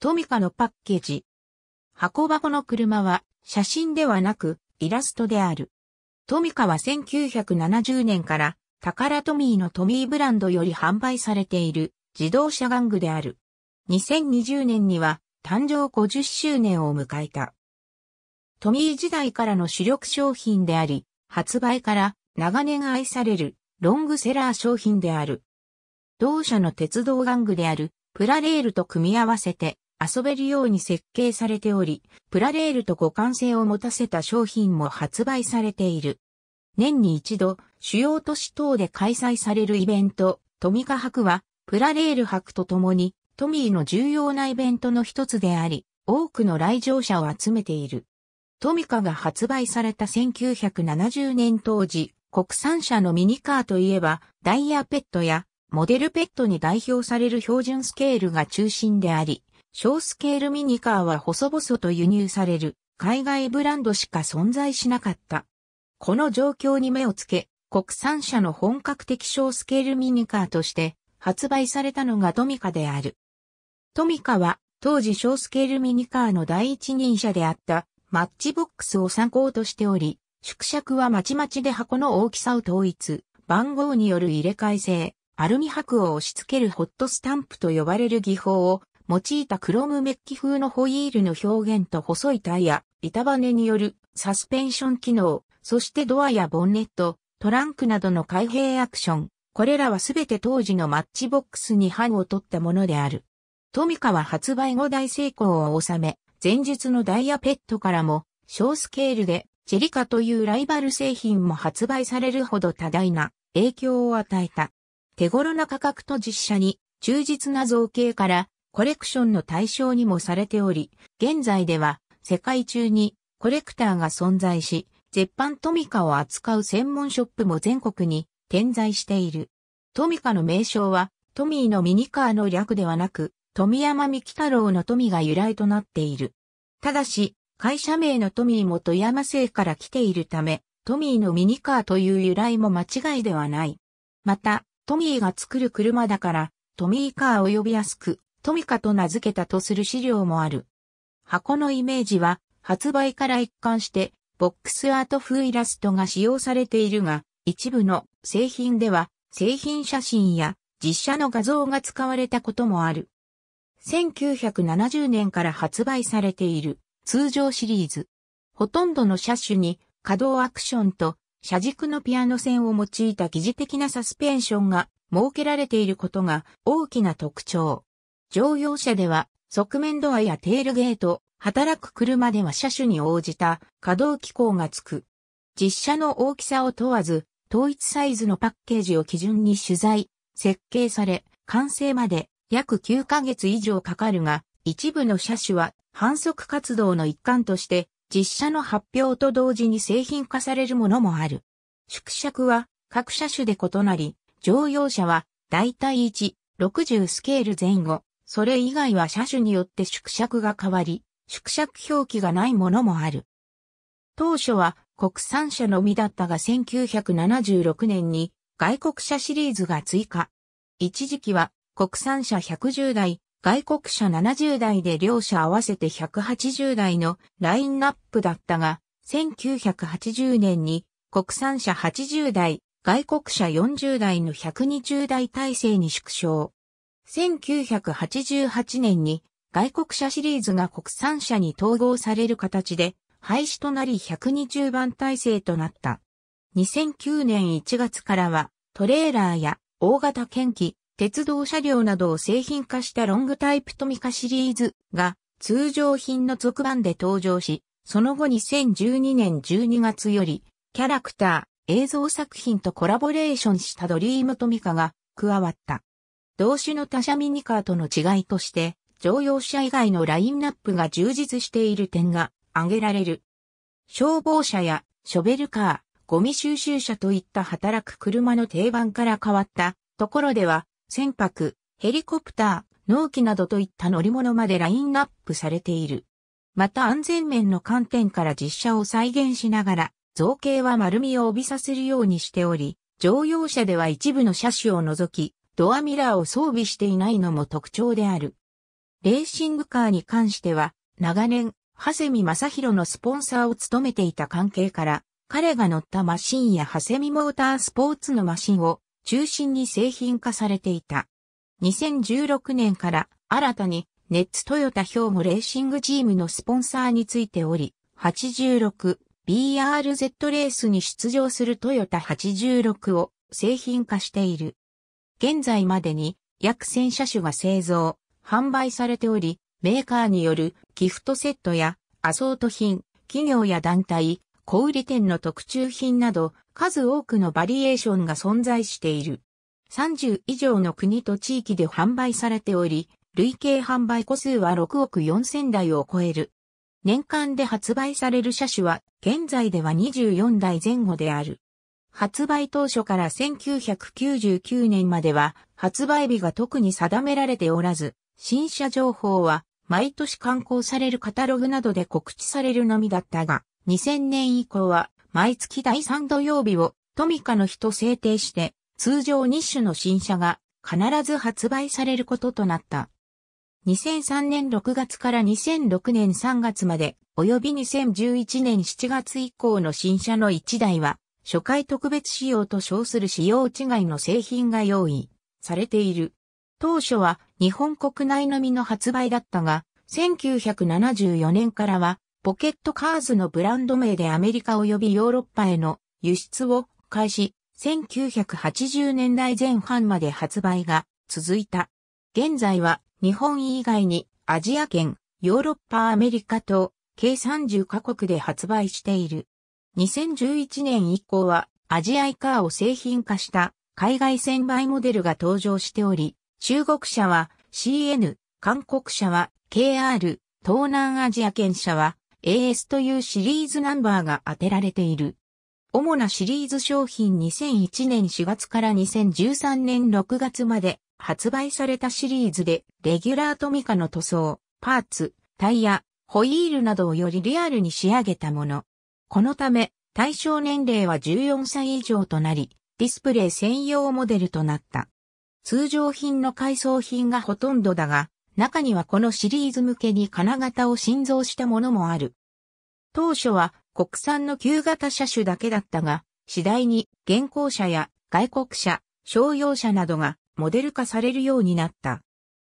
トミカのパッケージ。箱箱の車は写真ではなくイラストである。トミカは1970年からタカラトミーのトミーブランドより販売されている自動車玩具である。2020年には誕生50周年を迎えた。トミー時代からの主力商品であり、発売から長年愛されるロングセラー商品である。同社の鉄道玩具であるプラレールと組み合わせて遊べるように設計されており、プラレールと互換性を持たせた商品も発売されている。年に一度、主要都市等で開催されるイベント、トミカ博は、プラレール博とともに、トミーの重要なイベントの一つであり、多くの来場者を集めている。トミカが発売された1970年当時、国産車のミニカーといえば、ダイヤペットや、モデルペットに代表される標準スケールが中心であり、小スケールミニカーは細々と輸入される海外ブランドしか存在しなかった。この状況に目をつけ、国産車の本格的小スケールミニカーとして発売されたのがトミカである。トミカは当時小スケールミニカーの第一人者であったマッチボックスを参考としており、縮尺はまちまちで箱の大きさを統一、番号による入れ替え性、アルミ箔を押し付けるホットスタンプと呼ばれる技法を用いたクロムメッキ風のホイールの表現と細いタイヤ、板バネによるサスペンション機能、そしてドアやボンネット、トランクなどの開閉アクション。これらはすべて当時のマッチボックスに版を取ったものである。トミカは発売後大成功を収め、前述のダイヤペットからも、小スケールで、ジェリカというライバル製品も発売されるほど多大な影響を与えた。手頃な価格と実写に忠実な造形からコレクションの対象にもされており、現在では世界中にコレクターが存在し、絶版トミカを扱う専門ショップも全国に点在している。トミカの名称はトミーのミニカーの略ではなく、富山三木太郎の富が由来となっている。ただし、会社名のトミーも富山製から来ているため、トミーのミニカーという由来も間違いではない。また、トミーが作る車だから、トミーカー及び安く、トミカと名付けたとする資料もある。箱のイメージは発売から一貫してボックスアート風イラストが使用されているが、一部の製品では製品写真や実写の画像が使われたこともある。1970年から発売されている通常シリーズ。ほとんどの車種に可動アクションと車軸のピアノ線を用いた疑似的なサスペンションが設けられていることが大きな特徴。乗用車では、側面ドアやテールゲート、働く車では車種に応じた可動機構がつく。実車の大きさを問わず、統一サイズのパッケージを基準に取材、設計され、完成まで約9ヶ月以上かかるが、一部の車種は反則活動の一環として、実車の発表と同時に製品化されるものもある。縮尺は各車種で異なり、乗用車は大体1、60スケール前後、それ以外は車種によって縮尺が変わり、縮尺表記がないものもある。当初は国産車のみだったが1976年に外国車シリーズが追加。一時期は国産車110台、外国車70台で両車合わせて180台のラインナップだったが、1980年に国産車80台、外国車40台の120台体制に縮小。1988年に外国車シリーズが国産車に統合される形で廃止となり120番体制となった。2009年1月からはトレーラーや大型犬機、鉄道車両などを製品化したロングタイプトミカシリーズが通常品の続版で登場し、その後2012年12月よりキャラクター、映像作品とコラボレーションしたドリームトミカが加わった。同種の他社ミニカーとの違いとして、乗用車以外のラインナップが充実している点が挙げられる。消防車やショベルカー、ゴミ収集車といった働く車の定番から変わったところでは、船舶、ヘリコプター、納期などといった乗り物までラインナップされている。また安全面の観点から実車を再現しながら、造形は丸みを帯びさせるようにしており、乗用車では一部の車種を除き、ドアミラーを装備していないのも特徴である。レーシングカーに関しては、長年、長谷見正宏のスポンサーを務めていた関係から、彼が乗ったマシンや長谷見モータースポーツのマシンを中心に製品化されていた。2016年から新たにネッツトヨタ兵庫レーシングチームのスポンサーについており、86BRZ レースに出場するトヨタ86を製品化している。現在までに約1000車種が製造、販売されており、メーカーによるギフトセットやアソート品、企業や団体、小売店の特注品など、数多くのバリエーションが存在している。30以上の国と地域で販売されており、累計販売個数は6億4000台を超える。年間で発売される車種は、現在では24台前後である。発売当初から1999年までは発売日が特に定められておらず、新車情報は毎年刊行されるカタログなどで告知されるのみだったが、2000年以降は毎月第3土曜日をトミカの日と制定して、通常2種の新車が必ず発売されることとなった。2003年6月から2006年3月まで、及び2011年7月以降の新車の1台は、初回特別仕様と称する仕様違いの製品が用意されている。当初は日本国内のみの発売だったが、1974年からはポケットカーズのブランド名でアメリカ及びヨーロッパへの輸出を開始、1980年代前半まで発売が続いた。現在は日本以外にアジア圏、ヨーロッパアメリカと計30カ国で発売している。2011年以降はアジアイカーを製品化した海外専売モデルが登場しており、中国車は CN、韓国車は KR、東南アジア圏車は AS というシリーズナンバーが当てられている。主なシリーズ商品2001年4月から2013年6月まで発売されたシリーズで、レギュラートミカの塗装、パーツ、タイヤ、ホイールなどをよりリアルに仕上げたもの。このため、対象年齢は14歳以上となり、ディスプレイ専用モデルとなった。通常品の改装品がほとんどだが、中にはこのシリーズ向けに金型を新造したものもある。当初は国産の旧型車種だけだったが、次第に現行車や外国車、商用車などがモデル化されるようになった。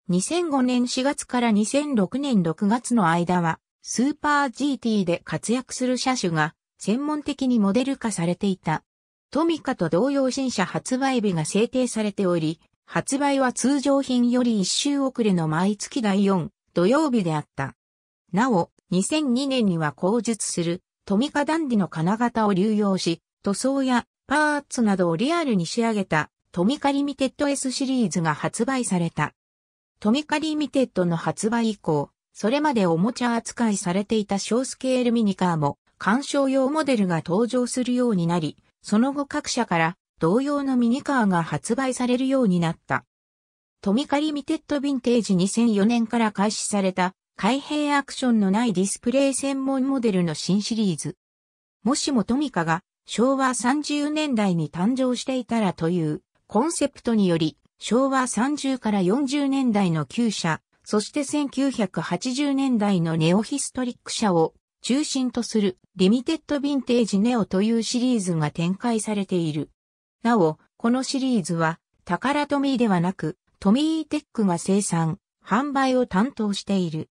2005年4月から2006年6月の間は、スーパー GT で活躍する車種が専門的にモデル化されていた。トミカと同様新車発売日が制定されており、発売は通常品より1周遅れの毎月第4土曜日であった。なお、2002年には後述するトミカダンディの金型を流用し、塗装やパーツなどをリアルに仕上げたトミカリミテッド S シリーズが発売された。トミカリミテッドの発売以降、それまでおもちゃ扱いされていた小スケールミニカーも鑑賞用モデルが登場するようになり、その後各社から同様のミニカーが発売されるようになった。トミカリミテッドヴィンテージ2004年から開始された開閉アクションのないディスプレイ専門モデルの新シリーズ。もしもトミカが昭和30年代に誕生していたらというコンセプトにより昭和30から40年代の旧車そして1980年代のネオヒストリック社を中心とするリミテッドヴィンテージネオというシリーズが展開されている。なお、このシリーズは宝トミーではなくトミーテックが生産、販売を担当している。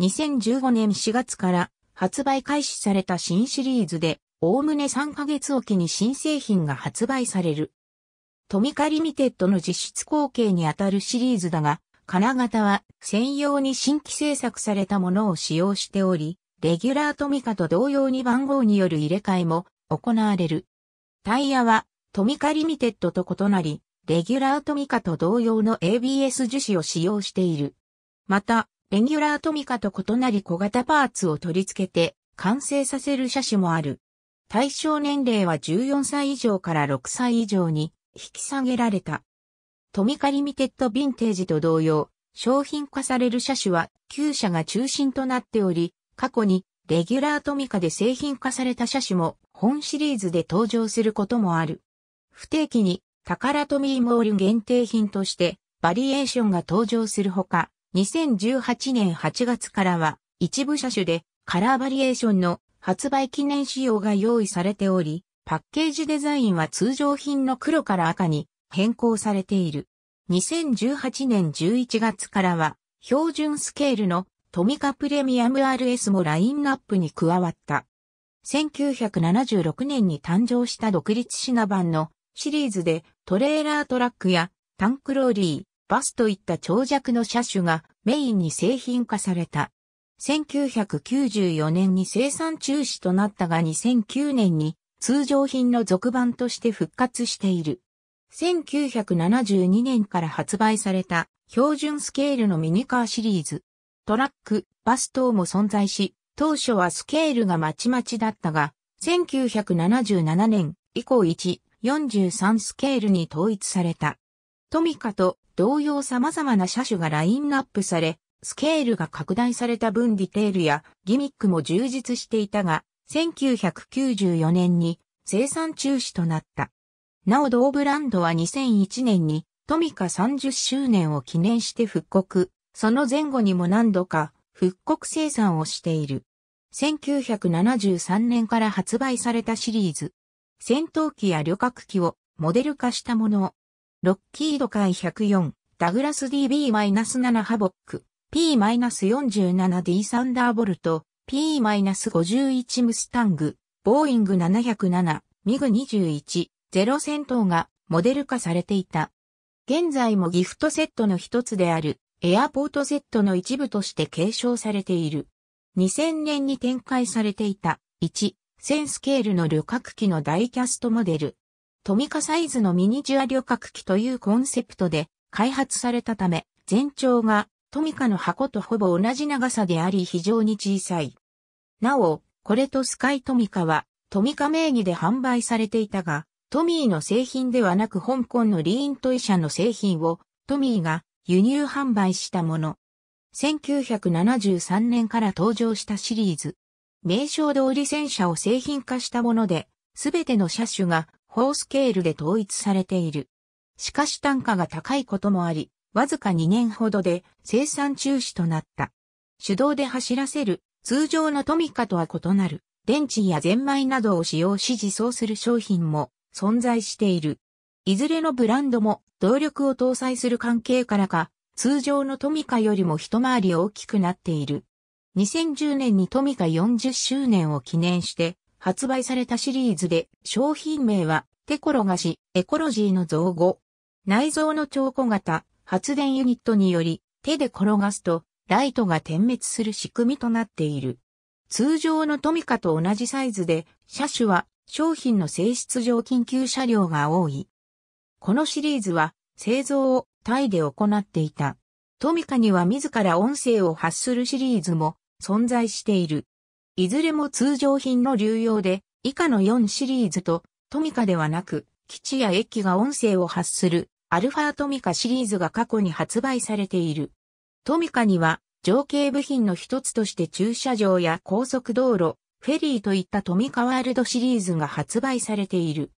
2015年4月から発売開始された新シリーズで、おおむね3ヶ月おきに新製品が発売される。トミカリミテッドの実質後継にあたるシリーズだが、金型は専用に新規製作されたものを使用しており、レギュラートミカと同様に番号による入れ替えも行われる。タイヤはトミカリミテッドと異なり、レギュラートミカと同様の ABS 樹脂を使用している。また、レギュラートミカと異なり小型パーツを取り付けて完成させる車種もある。対象年齢は14歳以上から6歳以上に引き下げられた。トミカリミテッドヴィンテージと同様、商品化される車種は旧車が中心となっており、過去にレギュラートミカで製品化された車種も本シリーズで登場することもある。不定期にタカラトミーモール限定品としてバリエーションが登場するほか、2018年8月からは一部車種でカラーバリエーションの発売記念仕様が用意されており、パッケージデザインは通常品の黒から赤に変更されている。2018年11月からは、標準スケールのトミカプレミアム RS もラインナップに加わった。1976年に誕生した独立シナ版のシリーズでトレーラートラックやタンクローリー、バスといった長尺の車種がメインに製品化された。1994年に生産中止となったが2009年に通常品の続版として復活している。1972年から発売された標準スケールのミニカーシリーズ。トラック、バス等も存在し、当初はスケールがまちまちだったが、1977年以降1、43スケールに統一された。トミカと同様様々な車種がラインナップされ、スケールが拡大された分ディテールやギミックも充実していたが、1994年に生産中止となった。なお同ブランドは2001年にトミカ30周年を記念して復刻、その前後にも何度か復刻生産をしている。1973年から発売されたシリーズ。戦闘機や旅客機をモデル化したもの。ロッキード海104、ダグラス DB-7 ハボック、P-47D サンダーボルト、P-51 ムスタング、ボーイング707、ミグ21、ゼロ戦闘がモデル化されていた。現在もギフトセットの一つであるエアポートセットの一部として継承されている。2000年に展開されていた1、0 0 0スケールの旅客機のダイキャストモデル。トミカサイズのミニチュア旅客機というコンセプトで開発されたため、全長がトミカの箱とほぼ同じ長さであり非常に小さい。なお、これとスカイトミカはトミカ名義で販売されていたが、トミーの製品ではなく香港のリーントイ社の製品をトミーが輸入販売したもの。1973年から登場したシリーズ。名称通り戦車を製品化したもので、すべての車種がースケールで統一されている。しかし単価が高いこともあり、わずか2年ほどで生産中止となった。手動で走らせる通常のトミカとは異なる電池やゼンマイなどを使用し自走する商品も存在している。いずれのブランドも動力を搭載する関係からか、通常のトミカよりも一回り大きくなっている。2010年にトミカ40周年を記念して発売されたシリーズで商品名はテコロガシ、エコロジーの造語。内蔵の超小型発電ユニットにより手で転がすとライトが点滅する仕組みとなっている。通常のトミカと同じサイズで車種は商品の性質上緊急車両が多い。このシリーズは製造をタイで行っていた。トミカには自ら音声を発するシリーズも存在している。いずれも通常品の流用で以下の4シリーズとトミカではなく基地や駅が音声を発するアルファトミカシリーズが過去に発売されている。トミカには情景部品の一つとして駐車場や高速道路、フェリーといったトミカワールドシリーズが発売されている。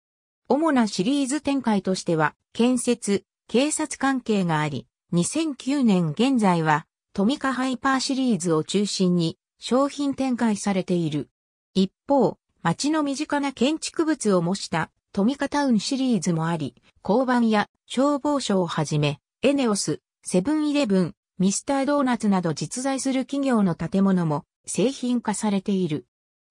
主なシリーズ展開としては、建設、警察関係があり、2009年現在は、トミカハイパーシリーズを中心に商品展開されている。一方、街の身近な建築物を模したトミカタウンシリーズもあり、交番や消防署をはじめ、エネオス、セブンイレブン、ミスタードーナツなど実在する企業の建物も製品化されている。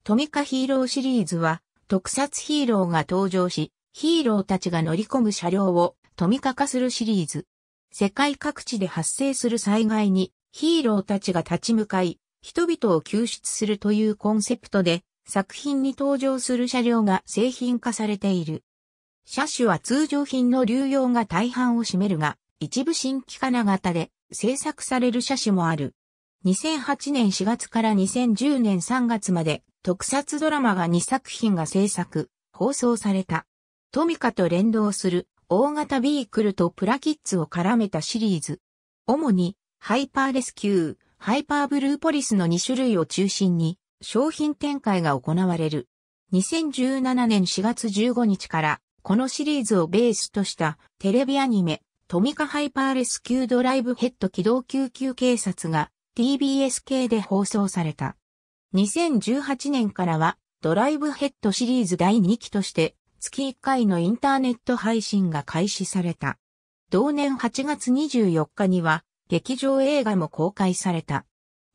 トミカヒーローシリーズは、特撮ヒーローが登場し、ヒーローたちが乗り込む車両をトミカ化するシリーズ。世界各地で発生する災害にヒーローたちが立ち向かい、人々を救出するというコンセプトで、作品に登場する車両が製品化されている。車種は通常品の流用が大半を占めるが、一部新規金型で製作される車種もある。2008年4月から2010年3月まで特撮ドラマが2作品が制作、放送された。トミカと連動する大型ビークルとプラキッズを絡めたシリーズ。主にハイパーレスキュー、ハイパーブルーポリスの2種類を中心に商品展開が行われる。2017年4月15日からこのシリーズをベースとしたテレビアニメトミカハイパーレスキュードライブヘッド機動救急警察が TBS 系で放送された。2018年からはドライブヘッドシリーズ第2期として月1回のインターネット配信が開始された。同年8月24日には劇場映画も公開された。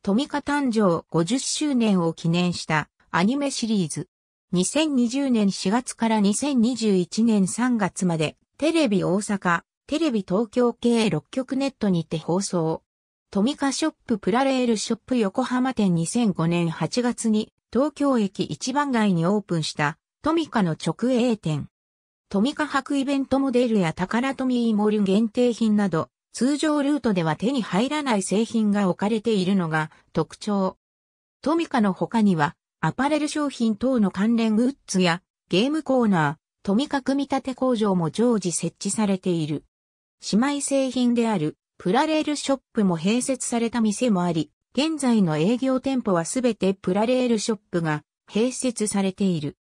トミカ誕生50周年を記念したアニメシリーズ。2020年4月から2021年3月までテレビ大阪、テレビ東京系6局ネットにて放送。トミカショッププラレールショップ横浜店2005年8月に東京駅一番街にオープンしたトミカの直営店。トミカ博イベントモデルや宝トミーモル限定品など通常ルートでは手に入らない製品が置かれているのが特徴。トミカの他にはアパレル商品等の関連グッズやゲームコーナー、トミカ組み立て工場も常時設置されている。姉妹製品であるプラレールショップも併設された店もあり、現在の営業店舗はすべてプラレールショップが併設されている。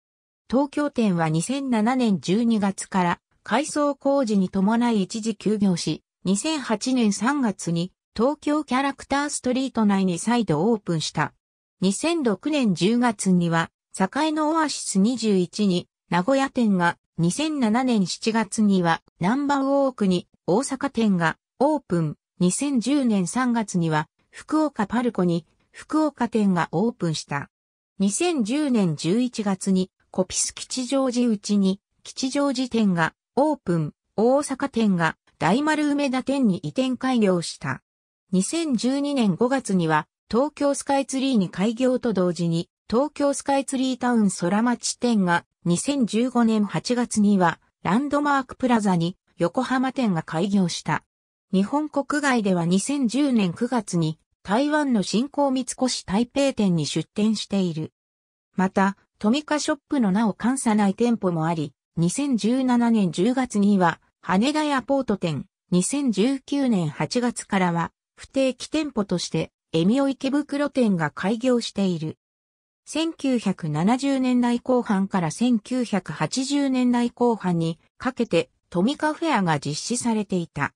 東京店は2007年12月から改装工事に伴い一時休業し、2008年3月に東京キャラクターストリート内に再度オープンした。2006年10月には、栄のオアシス21に名古屋店が、2007年7月にはナンバーウォークに大阪店が、オープン、2010年3月には、福岡パルコに、福岡店がオープンした。2010年11月に、コピス吉祥寺内に、吉祥寺店がオープン、大阪店が大丸梅田店に移転開業した。2012年5月には、東京スカイツリーに開業と同時に、東京スカイツリータウン空町店が、2015年8月には、ランドマークプラザに横浜店が開業した。日本国外では2010年9月に台湾の新興三越台北店に出店している。また、トミカショップのなお関な内店舗もあり、2017年10月には羽田エアポート店、2019年8月からは不定期店舗としてエミオ池袋店が開業している。1970年代後半から1980年代後半にかけてトミカフェアが実施されていた。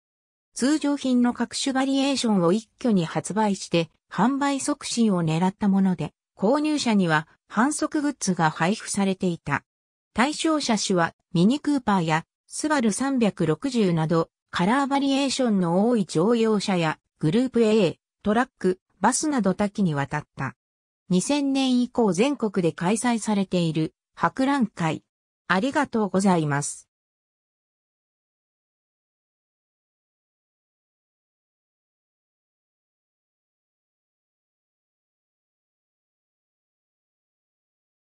通常品の各種バリエーションを一挙に発売して販売促進を狙ったもので、購入者には反則グッズが配布されていた。対象車種はミニクーパーやスバル360などカラーバリエーションの多い乗用車やグループ A、トラック、バスなど多岐にわたった。2000年以降全国で開催されている博覧会。ありがとうございます。